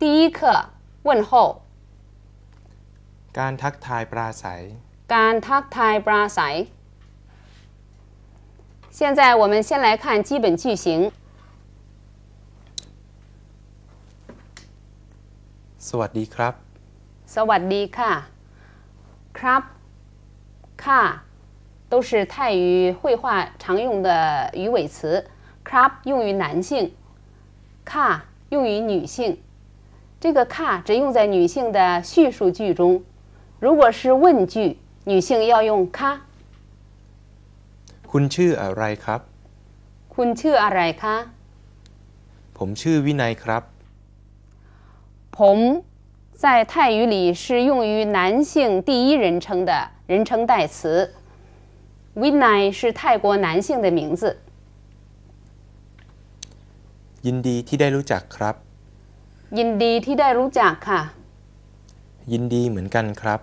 第一课问候。การทักทายปลาใส。การทักทายปลาใส。现在我们先来看基本句型。สวัสดีครับ。สวัสดีค่ะ。ครับ。ค่ะ。都是泰语会话常用的语尾词。ครับ用于男性。ค่ะ用于女性。这个“ค”只用在女性的叙述句中，如果是问句，女性要用“ค”。คุณชื่ออะไรครับ？คุณชื่ออะไรคะ？ผมชื่อวินัยครับ。ผม在泰语里是用于男性第一人称的人称代词。วิ n ัย是泰国男性的名字。ยินดีที่ได้รู้จักครับ。ยินดีที่ได้รู้จักค่ะ ยินดีเหมือนกันครับ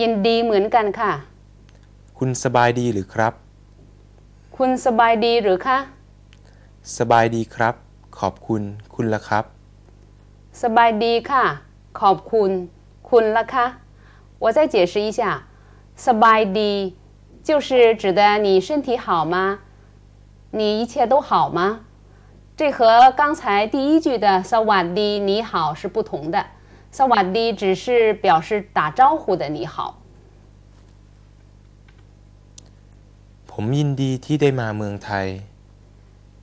ยินดีเหมือนกันค่ะ คุณสบายดีหรือครับ คุณสบายดีหรือคะสบายดีครับขอบคุณคุณละครับ สบายดีค่ะ ขอบคุณ คุณละคะ我再解释一下，สบายดี就是指的你身体好吗？你一切都好吗？这和刚才第一句的สวัสดี你好是不同的。สวัสดี只是表示打招呼的你好。ผมยินดีที่ได้มาเมืองไทย。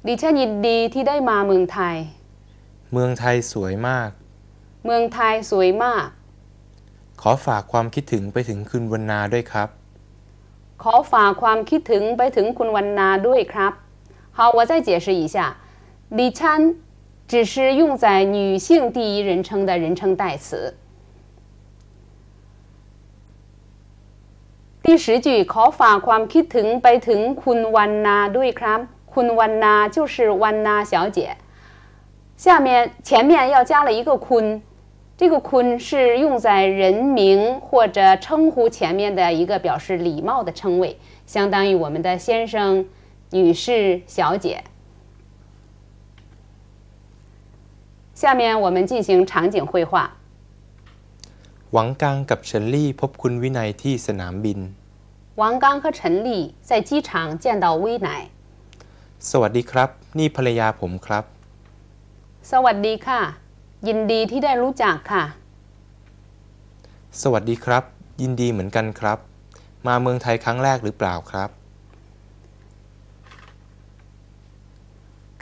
ดีใจยินดีที่ได้มาเมืองไทย เมืองไทยสวยมาก เมืองไทยสวยมาก ขอฝากความคิดถึงไปถึงคุณวนาด้วยครับ ขอฝากความคิดถึงไปถึงคุณวนาด้วยครับ。好，我再解释一下。你参只是用在女性第一人称的人称代词。第十句，ขอฝากความคิดถึงไ n ถึงคุณวันนาด้วยครับ。คุณวันนา就是วัน n a 小姐。下面前面要加了一个坤，这个坤是用在人名或者称呼前面的一个表示礼貌的称谓，相当于我们的先生、女士、小姐。下面我们进行场景绘画。หวังกังกับเฉินลี่พบคุณวินัยที่สนามบิน王刚和陈丽在机场见到威乃。สวัสดีครับ นี่ภรรยาผมครับ สวัสดีค่ะ ยินดีที่ได้รู้จักค่ะ สวัสดีครับ ยินดีเหมือนกันครับ มาเมืองไทยครั้งแรกหรือเปล่าครับ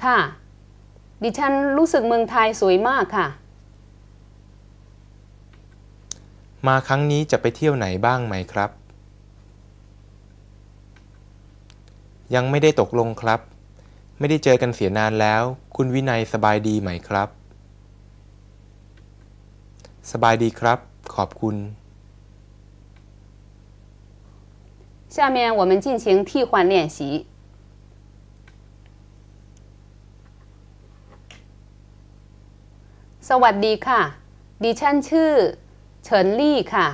ค่ะดิฉันรู้สึกเมืองไทยสวยมากค่ะ มาครั้งนี้จะไปเที่ยวไหนบ้างไหมครับ ยังไม่ได้ตกลงครับ ไม่ได้เจอกันเสียนานแล้ว คุณวินัยสบายดีไหมครับ สบายดีครับ ขอบคุณ下面我们进行替换练习。วัสดีค่ะดิฉันชื่อเฉินลี่ค่ะ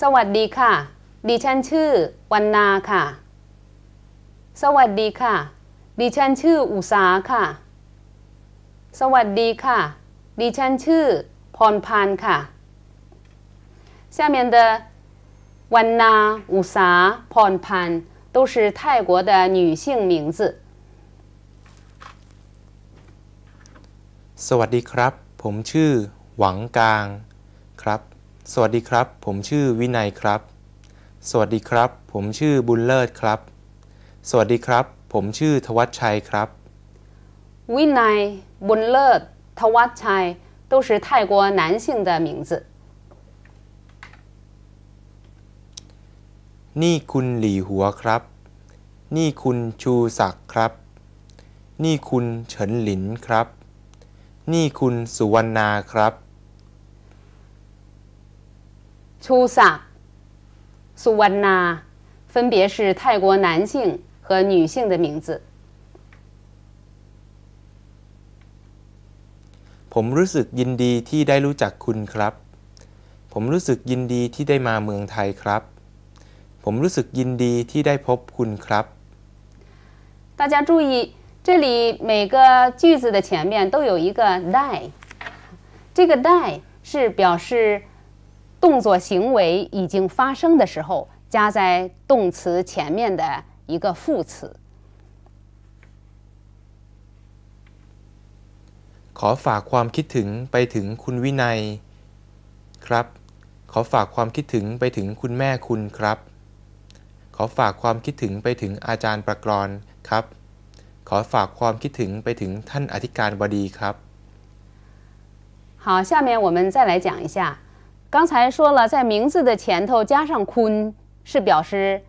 สวัสดีค่ะดิฉันชื่อวันนาค่ะ สวัสดีค่ะดิฉันชื่ออุสาค่ะ สวัสดีค่ะดิฉันชื่อพรพันค่ะ下面的วันนาอุสาพรพัน都是泰国的女性名字。สวัสดีครับ ผมชื่อ หวังกาง ครับ สวัสดีครับ ผมชื่อวินัยครับ สวัสดีครับ ผมชื่อบุญเลิศครับ สวัสดีครับ ผมชื่อทวัชชัยครับ วินัย บุญเลิศทวัชชัย都是泰国男性的名字นี่ คุณ หลี่หัว ครับ นี่ คุณ ชูศักดิ์ ครับ นี่ คุณเฉินหลิน ครับนี่คุณสุวรรณาครับ ชูศักดิ์สุวรรณา分别是泰国男性和女性的名字ผมรู้สึกยินดีที่ได้รู้จักคุณครับ ผมรู้สึกยินดีที่ได้มาเมืองไทยครับ ผมรู้สึกยินดีที่ได้พบคุณครับ大家注意这里每个句子的前面都有一个“ได้”，这个“ได้”是表示动作行为已经发生的时候，加在动词前面的一个副词。ขอฝากความคิดถึงไปถึงคุณวินัยครับ，ขอฝากความคิดถึงไปถึงคุณแม่คุณครับ，ขอฝากความคิดถึงไปถึงอาจารย์ประกรณ์ครับ。好，下面我们再来讲一下。刚才说了，在名字的前头加上“坤”是表示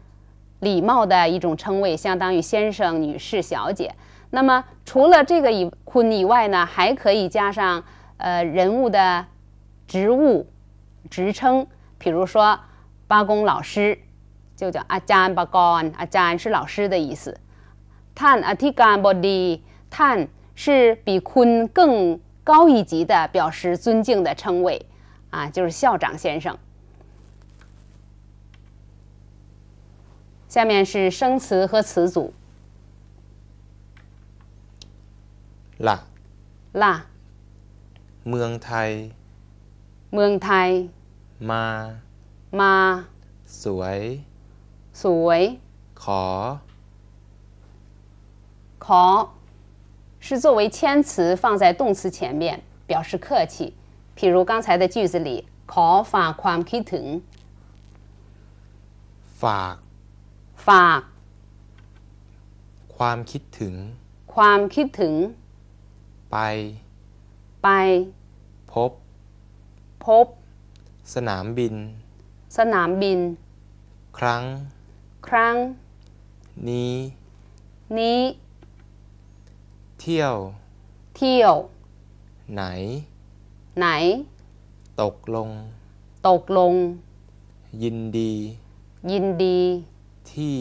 礼貌的一种称谓，相当于先生、女士、小姐。那么除了这个以“坤”以外呢，还可以加上呃人物的职务、职称，比如说“八公老师”就叫阿扎八巴公，阿扎是老师的意思。坦阿提甘博的“坦”是比坤更高一级的表示尊敬的称谓，啊，就是校长先生。下面是生词和词组。啦啦，เมืองไทยเมืองไทยมามาสวยสวยขอ考是作为谦词放在动词前面，表示客气。譬如刚才的句子里，考ฝากความคิดถึง。ฝาก。ฝาก。ความคิดถึง。ความคิดถึง。ไป。ไป。พบ。พบ。สนามบิน。สนามบิน。ครั้ง。ครั้ง。นี้。นี้。เที่ยว เที่ยว ไหน ไหน ตกลง ตกลง ยินดี ยินดี ที่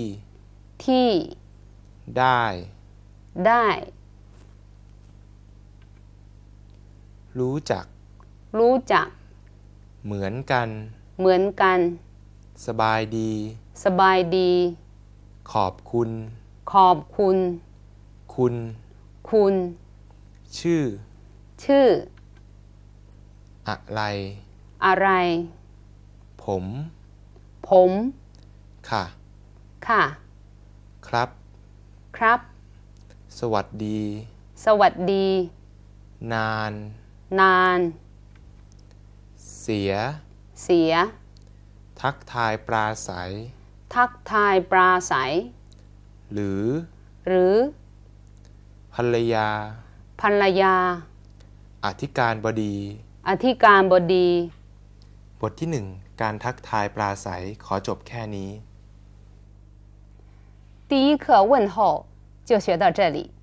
ที่ ได้ ได้ รู้จัก รู้จัก เหมือนกัน เหมือนกัน สบายดี สบายดี ขอบคุณ ขอบคุณ คุณคุณ ชื่อ ชื่อ อะไร อะไร ผม ผม ค่ะ ค่ะ ครับ ครับ สวัสดี สวัสดี นาน นาน เสีย เสีย ทักทายปราศัยทักทายปราศัยหรือ หรือภรรยา ภรรยา อธิการบดี อธิการบดี บทที่หนึ่ง การทักทายปราศัยขอจบแค่นี้第一课问候就学到这里。